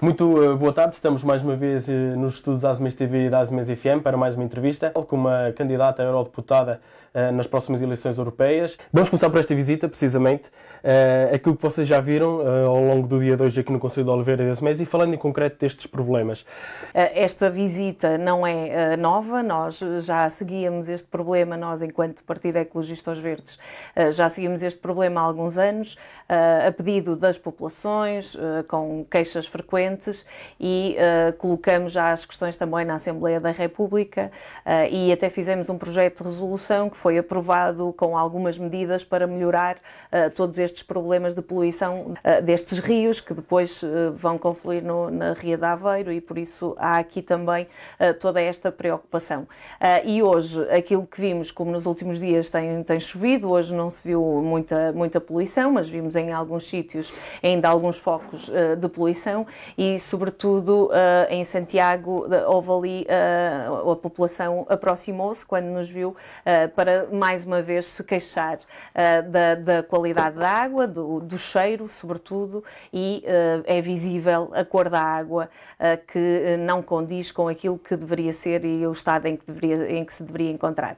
Muito eh, boa tarde, estamos mais uma vez eh, nos estudos da Azemes TV e da Azemes FM para mais uma entrevista com uma candidata a eurodeputada eh, nas próximas eleições europeias. Vamos começar por esta visita, precisamente, aquilo que vocês já viram ao longo do dia de hoje aqui no Conselho de Oliveira das mês e falando em concreto destes problemas. Esta visita não é nova, nós já seguíamos este problema, nós enquanto Partido Ecologista aos Verdes, já seguimos este problema há alguns anos, a pedido das populações, com queixas frequentes e uh, colocamos já as questões também na Assembleia da República uh, e até fizemos um projeto de resolução que foi aprovado com algumas medidas para melhorar uh, todos estes problemas de poluição destes rios que depois vão confluir no, na Ria de Aveiro e por isso há aqui também toda esta preocupação. e hoje, aquilo que vimos, como nos últimos dias tem, tem chovido, hoje não se viu muita, muita poluição, mas vimos em alguns sítios ainda alguns focos de poluição e, sobretudo, eh, em Santiago houve ali eh, a população aproximou-se quando nos viu eh, para mais uma vez se queixar da, da qualidade da água, do, do cheiro, sobretudo, e é visível a cor da água que não condiz com aquilo que deveria ser e o estado em que, deveria, em que se deveria encontrar.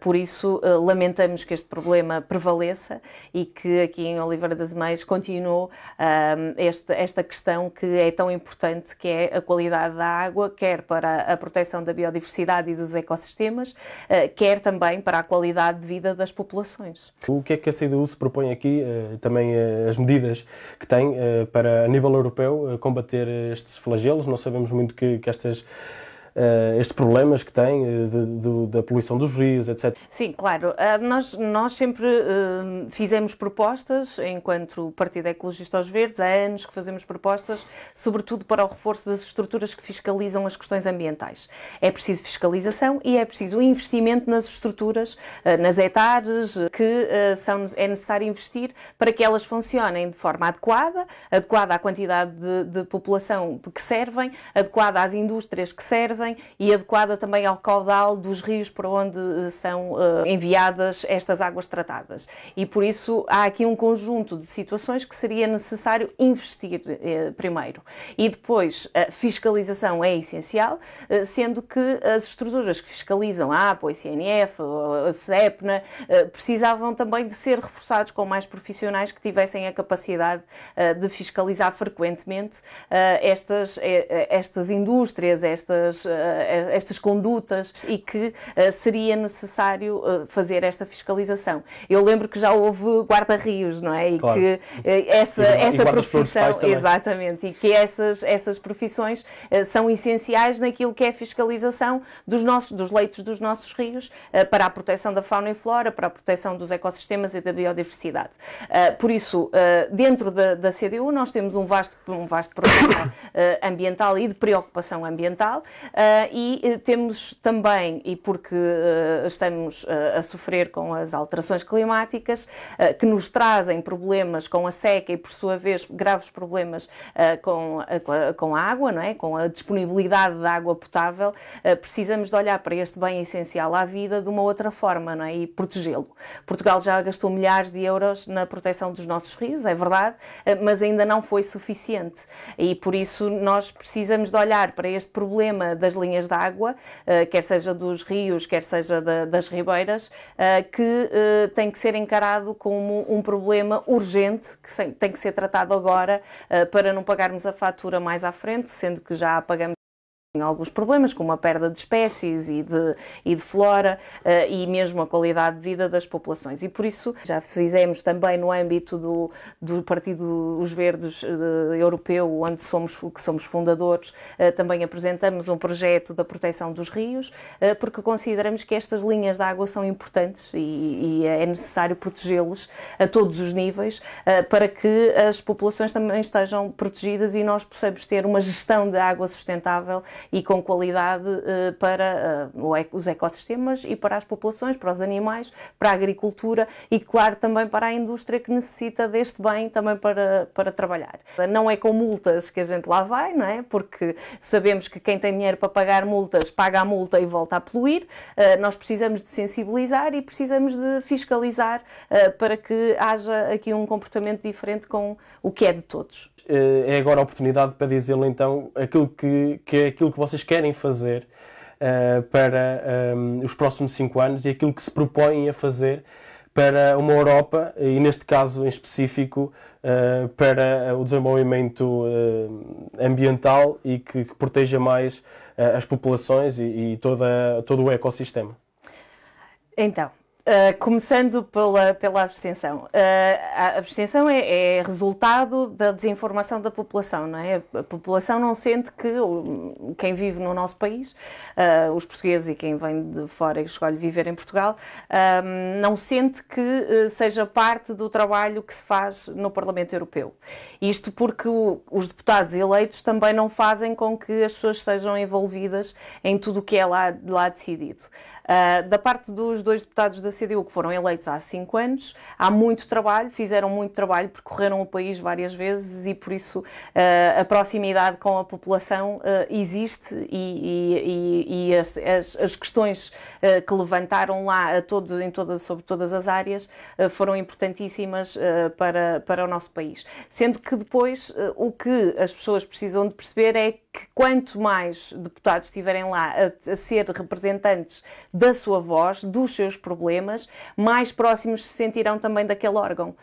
Por isso, lamentamos que este problema prevaleça e que aqui em Oliveira das Meias continuou esta, esta questão que é tão importante, que é a qualidade da água, quer para a proteção da biodiversidade e dos ecossistemas, eh, quer também para a qualidade de vida das populações. O que é que a CDU se propõe aqui, eh, também eh, as medidas que tem para, a nível europeu, combater estes flagelos? Não sabemos muito que, que estas uh, estes problemas que têm eh, de, de, da poluição dos rios, etc. Sim, claro. Eh, nós, nós sempre fizemos propostas, enquanto Partido Ecologista aos Verdes, há anos que fazemos propostas, sobretudo para o reforço das estruturas que fiscalizam as questões ambientais. É preciso fiscalização e é preciso investimento nas estruturas, nas etares, que são, é necessário investir para que elas funcionem de forma adequada, adequada à quantidade de, de população que servem, adequada às indústrias que servem, e adequada também ao caudal dos rios para onde eh, são eh, enviadas estas águas tratadas. E por isso há aqui um conjunto de situações que seria necessário investir eh, primeiro. E depois a fiscalização é essencial, sendo que as estruturas que fiscalizam a APO, a ICNF, a CEPNA, precisavam também de ser reforçados com mais profissionais que tivessem a capacidade de fiscalizar frequentemente estas, estas indústrias, estas eh, eh, estas condutas e que eh, seria necessário fazer esta fiscalização. Eu lembro que já houve guarda-rios, não é? E claro. que essa, e, essa e profissão. Exatamente, e que essas, essas profissões são essenciais naquilo que é a fiscalização dos, nossos, dos leitos dos nossos rios para a proteção da fauna e flora, para a proteção dos ecossistemas e da biodiversidade. Por isso, dentro da, da CDU, nós temos um vasto, um vasto programa ambiental e de preocupação ambiental ah, e eh, temos também, e porque eh, estamos eh, a sofrer com as alterações climáticas, que nos trazem problemas com a seca e, por sua vez, graves problemas com, a, com a água, não é? com a disponibilidade de água potável, precisamos de olhar para este bem essencial à vida de uma outra forma não é? e protegê-lo. Portugal já gastou milhares de euros na proteção dos nossos rios, é verdade, mas ainda não foi suficiente. E por isso nós precisamos de olhar para este problema das das linhas de água, eh, quer seja dos rios, quer seja das ribeiras, eh, que eh, tem que ser encarado como um problema urgente que tem que ser tratado agora para não pagarmos a fatura mais à frente, sendo que já a pagamos alguns problemas, como a perda de espécies e de, e de flora eh, e mesmo a qualidade de vida das populações. E por isso já fizemos também no âmbito do, do Partido Os Verdes eh, Europeu, onde somos, que somos fundadores, eh, também apresentamos um projeto da proteção dos rios, porque consideramos que estas linhas de água são importantes e, e é necessário protegê-los a todos os níveis para que as populações também estejam protegidas e nós possamos ter uma gestão de água sustentável e com qualidade uh, para uh, os ecossistemas e para as populações, para os animais, para a agricultura e, claro, também para a indústria que necessita deste bem também para, para trabalhar. Não é com multas que a gente lá vai, não é? Porque sabemos que quem tem dinheiro para pagar multas paga a multa e volta a poluir. Eh, nós precisamos de sensibilizar e precisamos de fiscalizar para que haja aqui um comportamento diferente com o que é de todos. É agora a oportunidade para dizê-lo então aquilo que, que é aquilo aquilo que vocês querem fazer uh, para um, ehm, os próximos cinco anos e aquilo que se propõem a fazer para uma Europa e, neste caso em específico, uh, para eh, o desenvolvimento uh, ambiental e que, que proteja mais uh, as populações e, e toda, todo o ecossistema. Então, ah, começando pela, pela abstenção. Uh, a abstenção é, é, resultado da desinformação da população, não é? A população não sente que hum, quem vive no nosso país, uh, os portugueses e quem vem de fora e escolhe viver em Portugal, não sente que seja parte do trabalho que se faz no Parlamento Europeu. Isto porque o, os deputados eleitos também não fazem com que as pessoas estejam envolvidas em tudo o que é lá, lá decidido. Ah, da parte dos dois deputados da CDU que foram eleitos há cinco anos, há muito trabalho, fizeram muito trabalho, percorreram o país várias vezes e por isso uh, a proximidade com a população uh, existe e, e, e as, as, as, questões que levantaram lá a todo, em toda, sobre todas as áreas foram importantíssimas para, para o nosso país. Sendo que depois o que as pessoas precisam de perceber é que quanto mais deputados estiverem lá a, a, ser representantes da sua voz, dos seus problemas, mais próximos se sentirão também daquele órgão. Uh,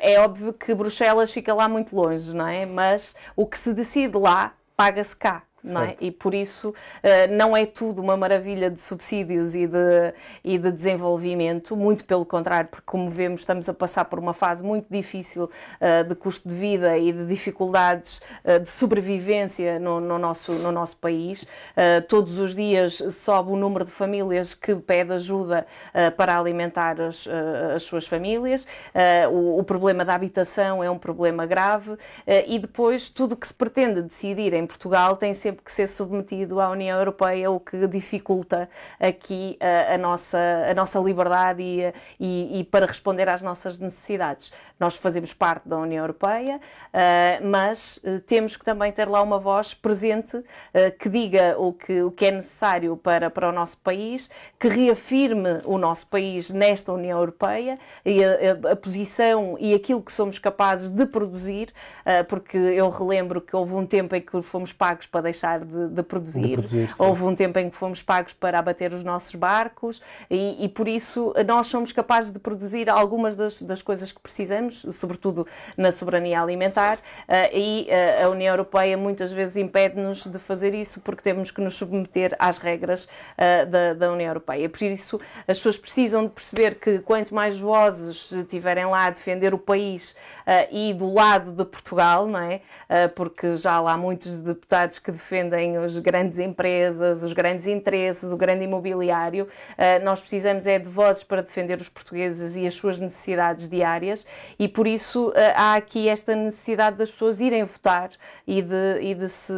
é óbvio que Bruxelas fica lá muito longe, não é? Mas o que se decide lá paga-se cá não é? E por isso eh, não é tudo uma maravilha de subsídios e de, e de desenvolvimento, muito pelo contrário, porque como vemos estamos a passar por uma fase muito difícil eh, de custo de vida e de dificuldades eh, de sobrevivência no, no, nosso, no nosso país. todos os dias sobe o número de famílias que pede ajuda para alimentar as, as suas famílias. O, o, problema da habitação é um problema grave e depois tudo o que se pretende decidir em Portugal tem sempre teve que ser submetido à União Europeia, o que dificulta aqui a, eh, a nossa, a nossa liberdade e, eh, e, e, para responder às nossas necessidades. Nós fazemos parte da União Europeia, eh, mas temos que também ter lá uma voz presente que diga o que, o que é necessário para, para o nosso país, que reafirme o nosso país nesta União Europeia e a, a posição e aquilo que somos capazes de produzir, porque eu relembro que houve um tempo em que fomos pagos para deixar deixar de, de produzir. De produzir Houve um tempo em que fomos pagos para abater os nossos barcos e, e por isso nós somos capazes de produzir algumas das, das coisas que precisamos, sobretudo na soberania alimentar, eh, e eh, a União Europeia muitas vezes impede-nos de fazer isso porque temos que nos submeter às regras eh, da, da União Europeia. Por isso, as pessoas precisam de perceber que quanto mais vozes tiverem lá a defender o país e do lado de Portugal, não é? porque já há muitos deputados que defendem defendem as grandes empresas, os grandes interesses, o grande imobiliário. Ah, nós precisamos é de vozes para defender os portugueses e as suas necessidades diárias e por isso ah, há aqui esta necessidade das pessoas irem votar e, de, e, de se,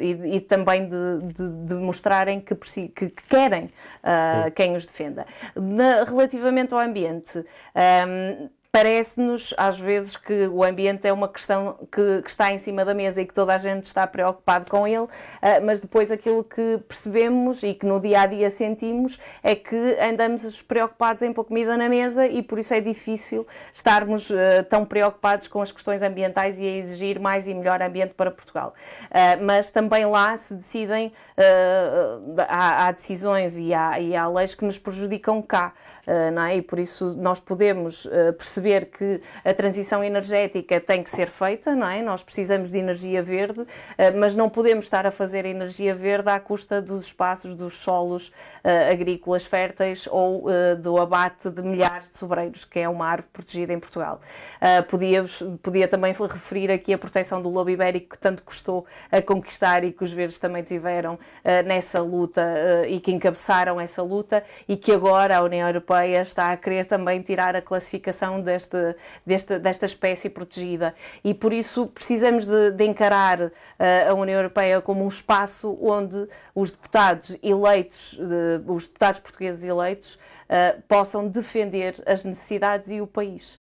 e, e também de, de, de, mostrarem que, que querem uh, quem os defenda. Na, relativamente ao ambiente, um, parece-nos às vezes que o ambiente é uma questão que, que, está em cima da mesa e que toda a gente está preocupado com ele, ah, mas depois aquilo que percebemos e que no dia a dia sentimos é que andamos preocupados em pôr comida na mesa e por isso é difícil estarmos ah, tão preocupados com as questões ambientais e a exigir mais e melhor ambiente para Portugal. Ah, mas também lá se decidem, há, decisões e há, e há leis que nos prejudicam cá. Eh, não é? E por isso nós podemos eh, perceber que a transição energética tem que ser feita, não é? Nós precisamos de energia verde, eh, mas não podemos estar a fazer energia verde à custa dos espaços, dos solos agrícolas férteis ou do abate de milhares de sobreiros, que é uma árvore protegida em Portugal. Podia, podia também referir aqui a proteção do lobo ibérico que tanto custou a conquistar e que os verdes também tiveram nessa luta e que encabeçaram essa luta e que agora a União Europeia Europeia está a querer também tirar a classificação deste, deste desta espécie protegida. E por isso precisamos de, de encarar uh, a União Europeia como um espaço onde os deputados eleitos, uh, os deputados portugueses eleitos, uh, possam defender as necessidades e o país.